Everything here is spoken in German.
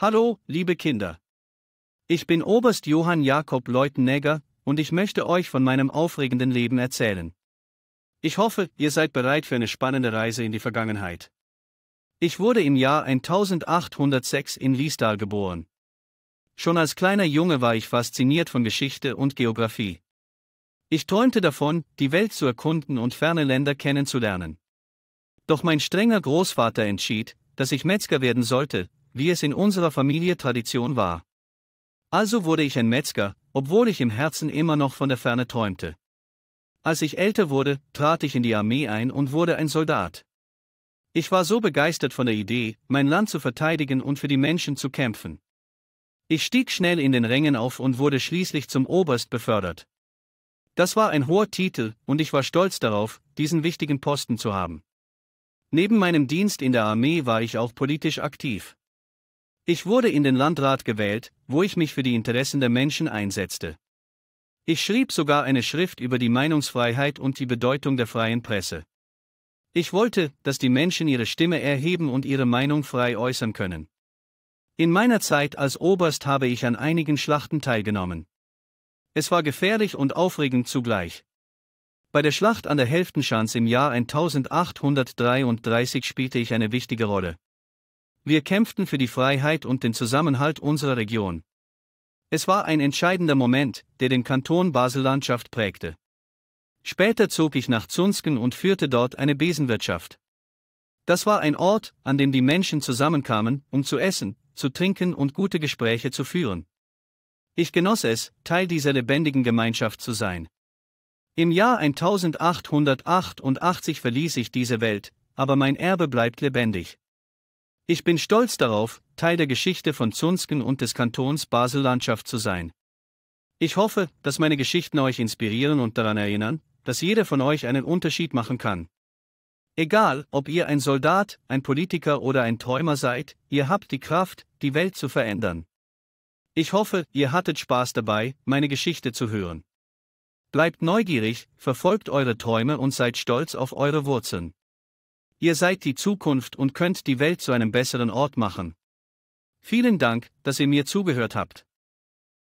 Hallo, liebe Kinder. Ich bin Oberst Johann Jakob Leutennegger und ich möchte euch von meinem aufregenden Leben erzählen. Ich hoffe, ihr seid bereit für eine spannende Reise in die Vergangenheit. Ich wurde im Jahr 1806 in Liestal geboren. Schon als kleiner Junge war ich fasziniert von Geschichte und Geografie. Ich träumte davon, die Welt zu erkunden und ferne Länder kennenzulernen. Doch mein strenger Großvater entschied, dass ich Metzger werden sollte, wie es in unserer Familie Tradition war. Also wurde ich ein Metzger, obwohl ich im Herzen immer noch von der Ferne träumte. Als ich älter wurde, trat ich in die Armee ein und wurde ein Soldat. Ich war so begeistert von der Idee, mein Land zu verteidigen und für die Menschen zu kämpfen. Ich stieg schnell in den Rängen auf und wurde schließlich zum Oberst befördert. Das war ein hoher Titel, und ich war stolz darauf, diesen wichtigen Posten zu haben. Neben meinem Dienst in der Armee war ich auch politisch aktiv. Ich wurde in den Landrat gewählt, wo ich mich für die Interessen der Menschen einsetzte. Ich schrieb sogar eine Schrift über die Meinungsfreiheit und die Bedeutung der freien Presse. Ich wollte, dass die Menschen ihre Stimme erheben und ihre Meinung frei äußern können. In meiner Zeit als Oberst habe ich an einigen Schlachten teilgenommen. Es war gefährlich und aufregend zugleich. Bei der Schlacht an der Hälftenschanz im Jahr 1833 spielte ich eine wichtige Rolle. Wir kämpften für die Freiheit und den Zusammenhalt unserer Region. Es war ein entscheidender Moment, der den Kanton Basel-Landschaft prägte. Später zog ich nach Zunsken und führte dort eine Besenwirtschaft. Das war ein Ort, an dem die Menschen zusammenkamen, um zu essen, zu trinken und gute Gespräche zu führen. Ich genoss es, Teil dieser lebendigen Gemeinschaft zu sein. Im Jahr 1888 verließ ich diese Welt, aber mein Erbe bleibt lebendig. Ich bin stolz darauf, Teil der Geschichte von Zunsken und des Kantons Basel-Landschaft zu sein. Ich hoffe, dass meine Geschichten euch inspirieren und daran erinnern, dass jeder von euch einen Unterschied machen kann. Egal, ob ihr ein Soldat, ein Politiker oder ein Träumer seid, ihr habt die Kraft, die Welt zu verändern. Ich hoffe, ihr hattet Spaß dabei, meine Geschichte zu hören. Bleibt neugierig, verfolgt eure Träume und seid stolz auf eure Wurzeln. Ihr seid die Zukunft und könnt die Welt zu einem besseren Ort machen. Vielen Dank, dass ihr mir zugehört habt.